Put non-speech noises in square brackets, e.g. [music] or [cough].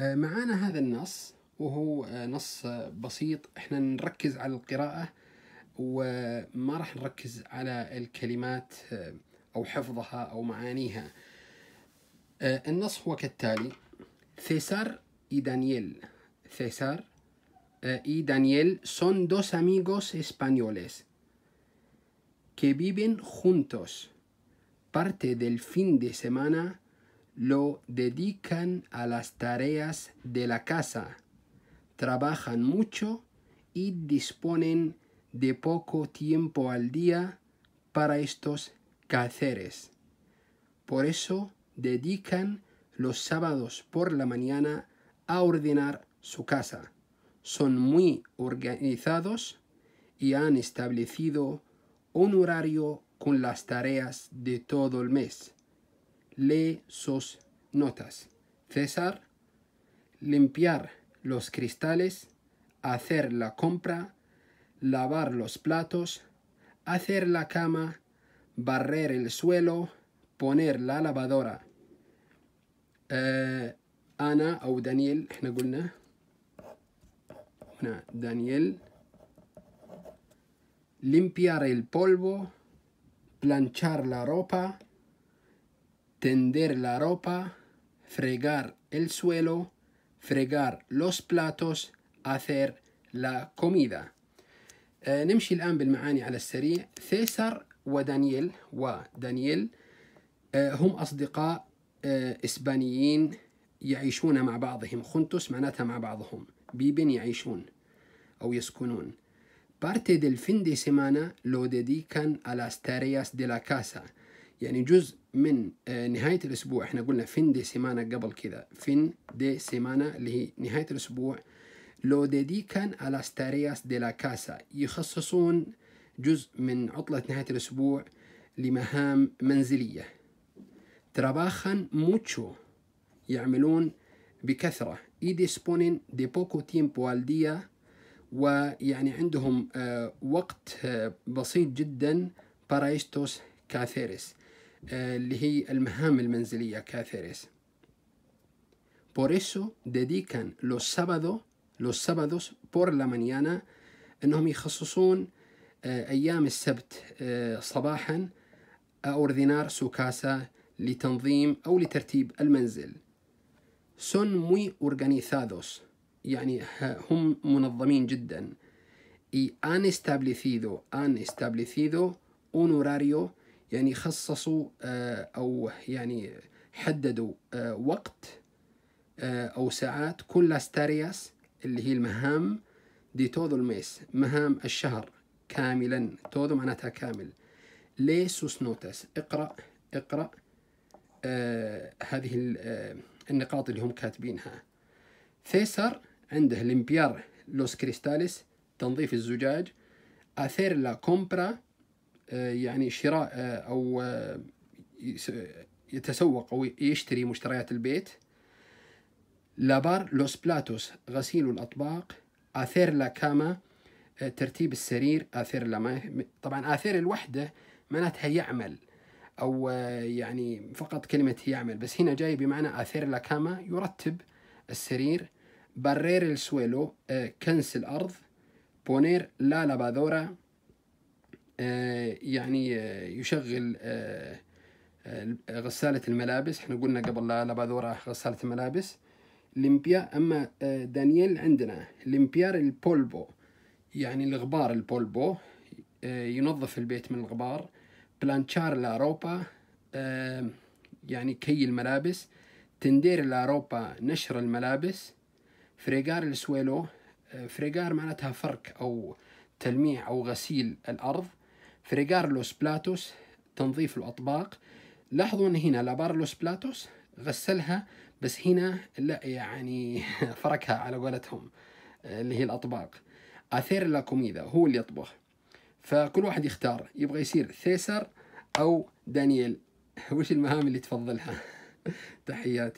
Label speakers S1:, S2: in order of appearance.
S1: آه، معانا هذا النص وهو آه، نص بسيط احنا نركز على القراءة وما راح نركز على الكلمات آه، أو حفظها أو معانيها النص هو كالتالي César y Daniel. César اي دانييل son dos amigos españoles que viven juntos parte del fin de semana lo dedican a las tareas de la casa, trabajan mucho y disponen de poco tiempo al día para estos quehaceres. Por eso dedican los sábados por la mañana a ordenar su casa. Son muy organizados y han establecido un horario con las tareas de todo el mes lee sus notas. César, limpiar los cristales, hacer la compra, lavar los platos, hacer la cama, barrer el suelo, poner la lavadora. Eh, Ana o Daniel Daniel limpiar el polvo, planchar la ropa, tender la ropa, fregar el suelo, fregar los platos, hacer la comida. Eh, نمشي الآن بالمعاني على السريع ثيسر ودانييل ودانييل هم أصدقاء آه، إسبانيين يعيشون مع بعضهم خنتوس معناتها مع بعضهم بيبن يعيشون أو يسكنون parte del fin de semana lo dedican a las tareas de la casa يعني جزء من آه، نهاية الأسبوع احنا قلنا فين دي سيمانا قبل كذا فين دي سيمانا اللي هي نهاية الأسبوع لو ديديكان على ستارياس دي لا كاسا يخصصون جزء من عطلة نهاية الأسبوع لمهام منزلية تراباخا موتشو يعملون بكثرة يديسبونين دي بوكو تيمبو al ويعني عندهم آه، وقت آه، بسيط جدا بارايستوس كاثيرس اللي هي المهام المنزلية كاثيرس Por eso dedican los sábados, los sábados por la mañana انهم يخصصون ايام السبت صباحا a ordenar su casa لتنظيم او لترتيب المنزل. Son muy organizados يعني هم منظمين جدا. y han establecido han establecido un horario يعني خصصوا آه، أو يعني حددوا آه، وقت آه، أو ساعات كل لاستارياس اللي هي المهام دي تودو الميس مهام الشهر كاملا تودو معناتها كامل ليسوس نوتس اقرأ اقرأ آه هذه آه النقاط اللي هم كاتبينها ثيسر عنده لمبيار لوس كريستاليس تنظيف الزجاج اثير لا كومبرا آه، يعني شراء آه، او آه، يتسوق او يشتري مشتريات البيت لابار لوس بلاتوس غسيل الاطباق اثير لا كاما ترتيب السرير اثير لا ما طبعا اثير الوحده معناتها يعمل او يعني فقط كلمه يعمل بس هنا جاي بمعنى اثير لا كاما يرتب السرير بارير السويلو كنس الارض بونير لا لابادورا آه، يعني آه، يشغل غسالة آه، الملابس احنا قلنا قبل لا لاباذورا غسالة الملابس لمبيا اما دانييل عندنا ليمبيار البولبو يعني الغبار البولبو ينظف البيت من الغبار بلانشار لاروبا يعني كي الملابس تندير لاروبا نشر الملابس فريغار السويلو فريغار معناتها فرك او تلميع او غسيل الارض فريغارلوس بلاتوس تنظيف الأطباق لاحظوا أن هنا لابارلوس بلاتوس غسلها بس هنا لا يعني [laughs] فركها على قولتهم آه، اللي هي الأطباق أثير لا كوميدا هو اللي يطبخ فكل واحد يختار يبغى يصير ثيسر أو دانييل [laughs] وش المهام اللي تفضلها [laughs] تحياتي